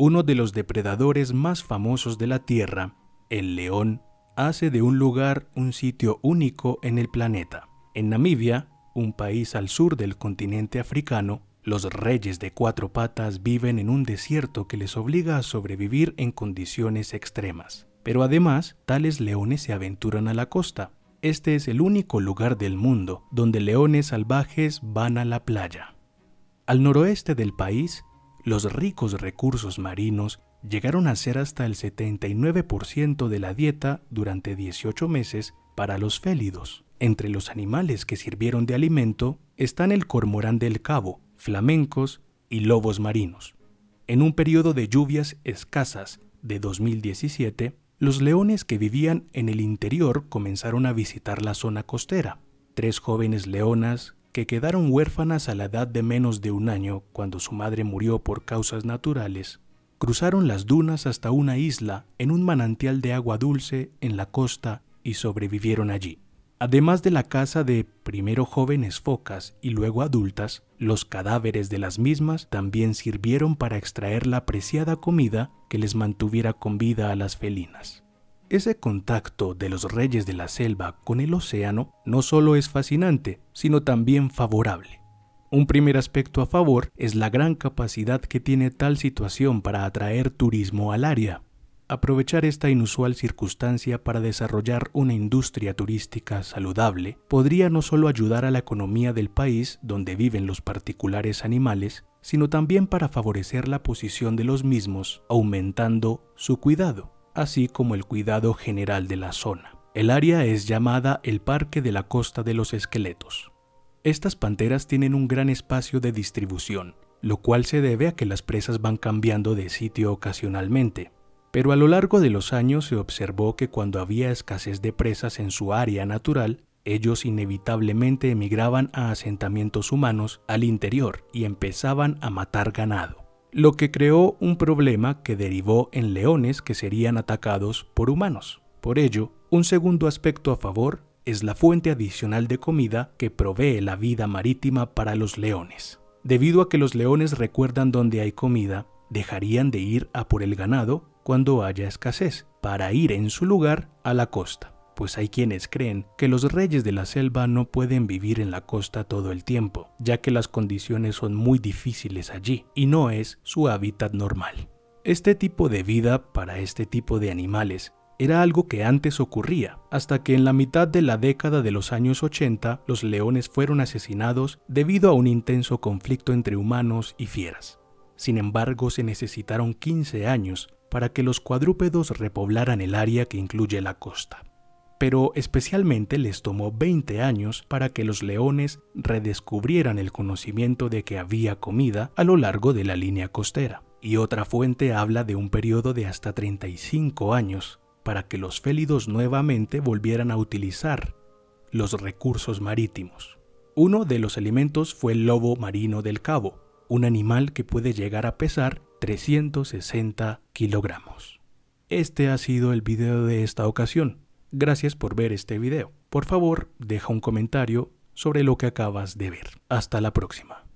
uno de los depredadores más famosos de la Tierra, el león hace de un lugar un sitio único en el planeta. En Namibia, un país al sur del continente africano, los reyes de cuatro patas viven en un desierto que les obliga a sobrevivir en condiciones extremas. Pero además, tales leones se aventuran a la costa. Este es el único lugar del mundo donde leones salvajes van a la playa. Al noroeste del país los ricos recursos marinos llegaron a ser hasta el 79% de la dieta durante 18 meses para los félidos. Entre los animales que sirvieron de alimento están el cormorán del cabo, flamencos y lobos marinos. En un periodo de lluvias escasas de 2017, los leones que vivían en el interior comenzaron a visitar la zona costera. Tres jóvenes leonas que quedaron huérfanas a la edad de menos de un año cuando su madre murió por causas naturales, cruzaron las dunas hasta una isla en un manantial de agua dulce en la costa y sobrevivieron allí. Además de la casa de primero jóvenes focas y luego adultas, los cadáveres de las mismas también sirvieron para extraer la preciada comida que les mantuviera con vida a las felinas. Ese contacto de los reyes de la selva con el océano no solo es fascinante, sino también favorable. Un primer aspecto a favor es la gran capacidad que tiene tal situación para atraer turismo al área. Aprovechar esta inusual circunstancia para desarrollar una industria turística saludable podría no solo ayudar a la economía del país donde viven los particulares animales, sino también para favorecer la posición de los mismos, aumentando su cuidado así como el cuidado general de la zona. El área es llamada el Parque de la Costa de los Esqueletos. Estas panteras tienen un gran espacio de distribución, lo cual se debe a que las presas van cambiando de sitio ocasionalmente. Pero a lo largo de los años se observó que cuando había escasez de presas en su área natural, ellos inevitablemente emigraban a asentamientos humanos al interior y empezaban a matar ganado lo que creó un problema que derivó en leones que serían atacados por humanos. Por ello, un segundo aspecto a favor es la fuente adicional de comida que provee la vida marítima para los leones. Debido a que los leones recuerdan dónde hay comida, dejarían de ir a por el ganado cuando haya escasez, para ir en su lugar a la costa pues hay quienes creen que los reyes de la selva no pueden vivir en la costa todo el tiempo, ya que las condiciones son muy difíciles allí y no es su hábitat normal. Este tipo de vida para este tipo de animales era algo que antes ocurría, hasta que en la mitad de la década de los años 80 los leones fueron asesinados debido a un intenso conflicto entre humanos y fieras. Sin embargo, se necesitaron 15 años para que los cuadrúpedos repoblaran el área que incluye la costa pero especialmente les tomó 20 años para que los leones redescubrieran el conocimiento de que había comida a lo largo de la línea costera. Y otra fuente habla de un periodo de hasta 35 años para que los félidos nuevamente volvieran a utilizar los recursos marítimos. Uno de los alimentos fue el lobo marino del cabo, un animal que puede llegar a pesar 360 kilogramos. Este ha sido el video de esta ocasión. Gracias por ver este video. Por favor, deja un comentario sobre lo que acabas de ver. Hasta la próxima.